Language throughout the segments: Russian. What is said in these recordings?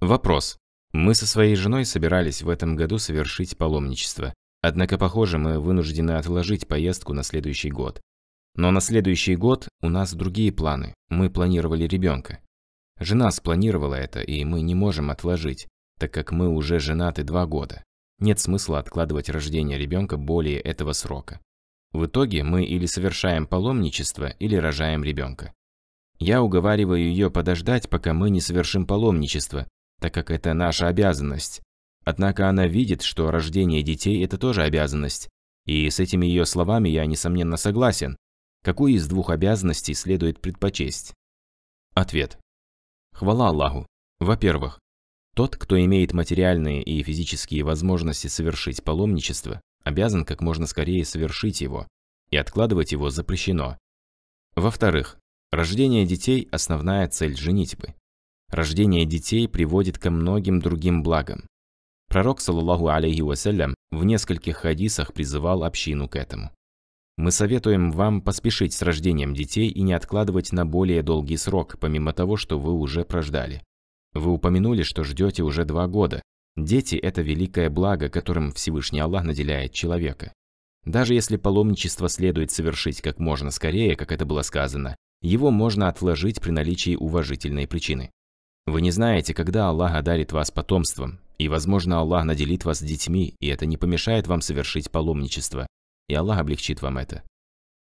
Вопрос. Мы со своей женой собирались в этом году совершить паломничество. Однако, похоже, мы вынуждены отложить поездку на следующий год. Но на следующий год у нас другие планы. Мы планировали ребенка. Жена спланировала это, и мы не можем отложить, так как мы уже женаты два года. Нет смысла откладывать рождение ребенка более этого срока. В итоге мы или совершаем паломничество, или рожаем ребенка. Я уговариваю ее подождать, пока мы не совершим паломничество, так как это наша обязанность. Однако она видит, что рождение детей – это тоже обязанность. И с этими ее словами я, несомненно, согласен. Какую из двух обязанностей следует предпочесть? Ответ. Хвала Аллаху. Во-первых, тот, кто имеет материальные и физические возможности совершить паломничество, обязан как можно скорее совершить его, и откладывать его запрещено. Во-вторых, рождение детей – основная цель женитьбы. Рождение детей приводит ко многим другим благам. Пророк, саллаллаху алейхи вассалям, в нескольких хадисах призывал общину к этому. Мы советуем вам поспешить с рождением детей и не откладывать на более долгий срок, помимо того, что вы уже прождали. Вы упомянули, что ждете уже два года. Дети – это великое благо, которым Всевышний Аллах наделяет человека. Даже если паломничество следует совершить как можно скорее, как это было сказано, его можно отложить при наличии уважительной причины. Вы не знаете, когда Аллах одарит вас потомством, и, возможно, Аллах наделит вас детьми, и это не помешает вам совершить паломничество, и Аллах облегчит вам это.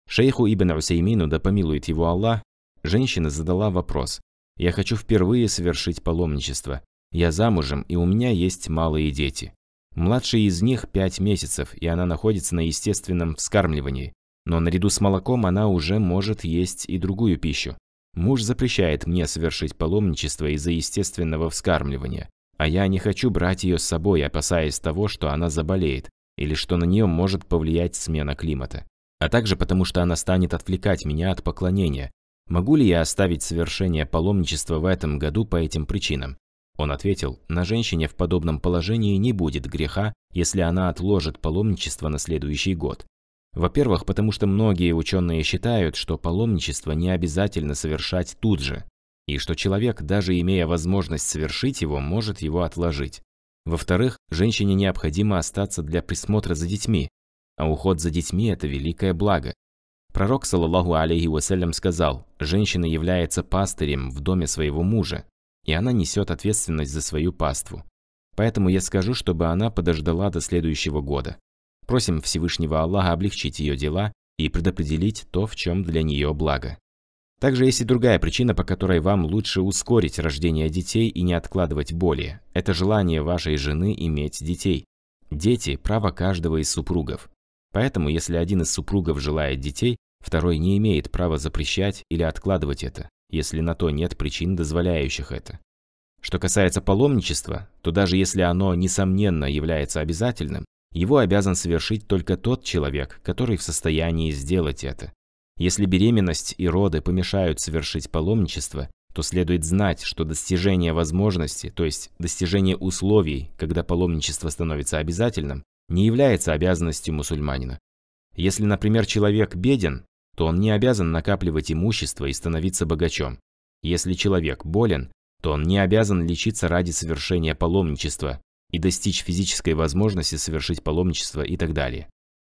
Шейху Ибн Усеймину, да помилует его Аллах, женщина задала вопрос. «Я хочу впервые совершить паломничество. Я замужем, и у меня есть малые дети. Младший из них пять месяцев, и она находится на естественном вскармливании. Но наряду с молоком она уже может есть и другую пищу. Муж запрещает мне совершить паломничество из-за естественного вскармливания, а я не хочу брать ее с собой, опасаясь того, что она заболеет или что на нее может повлиять смена климата. А также потому, что она станет отвлекать меня от поклонения. Могу ли я оставить совершение паломничества в этом году по этим причинам? Он ответил, на женщине в подобном положении не будет греха, если она отложит паломничество на следующий год. Во-первых, потому что многие ученые считают, что паломничество не обязательно совершать тут же, и что человек, даже имея возможность совершить его, может его отложить. Во-вторых, женщине необходимо остаться для присмотра за детьми, а уход за детьми – это великое благо. Пророк, саллаллаху алейхи вассалям, сказал, «Женщина является пастырем в доме своего мужа, и она несет ответственность за свою паству. Поэтому я скажу, чтобы она подождала до следующего года. Просим Всевышнего Аллаха облегчить ее дела и предопределить то, в чем для нее благо. Также есть и другая причина, по которой вам лучше ускорить рождение детей и не откладывать боли. Это желание вашей жены иметь детей. Дети – право каждого из супругов. Поэтому, если один из супругов желает детей, второй не имеет права запрещать или откладывать это, если на то нет причин, дозволяющих это. Что касается паломничества, то даже если оно, несомненно, является обязательным, его обязан совершить только тот человек, который в состоянии сделать это. Если беременность и роды помешают совершить паломничество, то следует знать, что достижение возможности, то есть достижение условий, когда паломничество становится обязательным, не является обязанностью мусульманина. Если, например, человек беден, то он не обязан накапливать имущество и становиться богачом. Если человек болен, то он не обязан лечиться ради совершения паломничества, и достичь физической возможности совершить паломничество и так далее.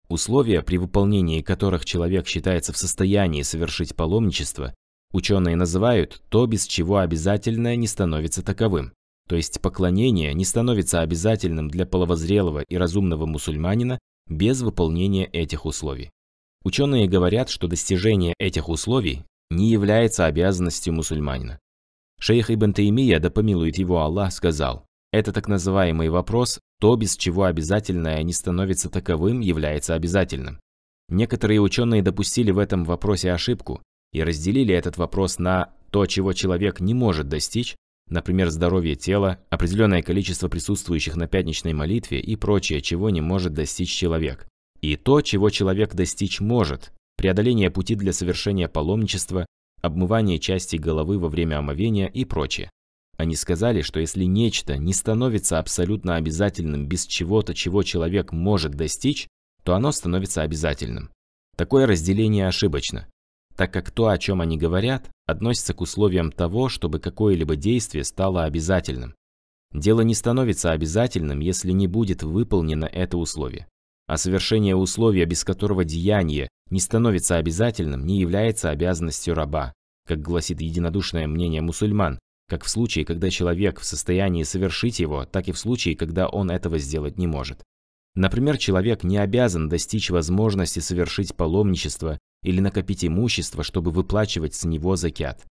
Условия, при выполнении которых человек считается в состоянии совершить паломничество, ученые называют то, без чего обязательное не становится таковым. То есть поклонение не становится обязательным для половозрелого и разумного мусульманина без выполнения этих условий. Ученые говорят, что достижение этих условий не является обязанностью мусульманина. Шейх Ибн Таймия, да помилует его Аллах, сказал, это так называемый вопрос «то, без чего обязательное не становится таковым, является обязательным». Некоторые ученые допустили в этом вопросе ошибку и разделили этот вопрос на то, чего человек не может достичь, например, здоровье тела, определенное количество присутствующих на пятничной молитве и прочее, чего не может достичь человек, и то, чего человек достичь может, преодоление пути для совершения паломничества, обмывание части головы во время омовения и прочее. Они сказали, что если нечто не становится абсолютно обязательным без чего-то, чего человек может достичь, то оно становится обязательным. Такое разделение ошибочно, так как то, о чем они говорят, относится к условиям того, чтобы какое-либо действие стало обязательным. Дело не становится обязательным, если не будет выполнено это условие. А совершение условия, без которого деяние не становится обязательным, не является обязанностью раба, как гласит единодушное мнение мусульман, как в случае, когда человек в состоянии совершить его, так и в случае, когда он этого сделать не может. Например, человек не обязан достичь возможности совершить паломничество или накопить имущество, чтобы выплачивать с него закят.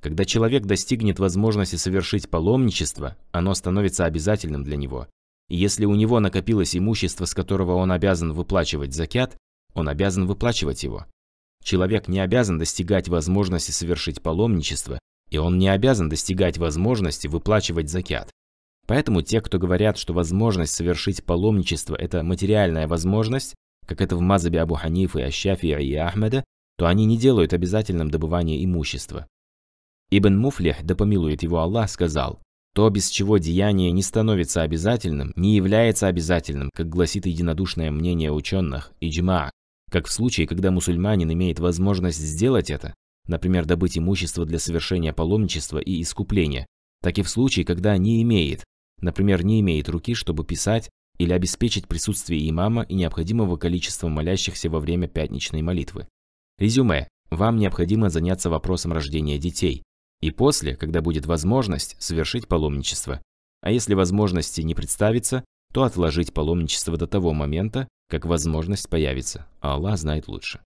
Когда человек достигнет возможности совершить паломничество, оно становится обязательным для него. И если у него накопилось имущество, с которого он обязан выплачивать закят, он обязан выплачивать его. Человек не обязан достигать возможности совершить паломничество, и он не обязан достигать возможности выплачивать закят. Поэтому те, кто говорят, что возможность совершить паломничество – это материальная возможность, как это в Мазабе Абу Ханифы, Ащафия и Ахмеда, то они не делают обязательным добывание имущества. Ибн Муфлих, да помилует его Аллах, сказал, «То, без чего деяние не становится обязательным, не является обязательным, как гласит единодушное мнение ученых, иджма, как в случае, когда мусульманин имеет возможность сделать это, например, добыть имущество для совершения паломничества и искупления, так и в случае, когда не имеет, например, не имеет руки, чтобы писать, или обеспечить присутствие имама и необходимого количества молящихся во время пятничной молитвы. Резюме. Вам необходимо заняться вопросом рождения детей. И после, когда будет возможность, совершить паломничество. А если возможности не представится, то отложить паломничество до того момента, как возможность появится, а Аллах знает лучше.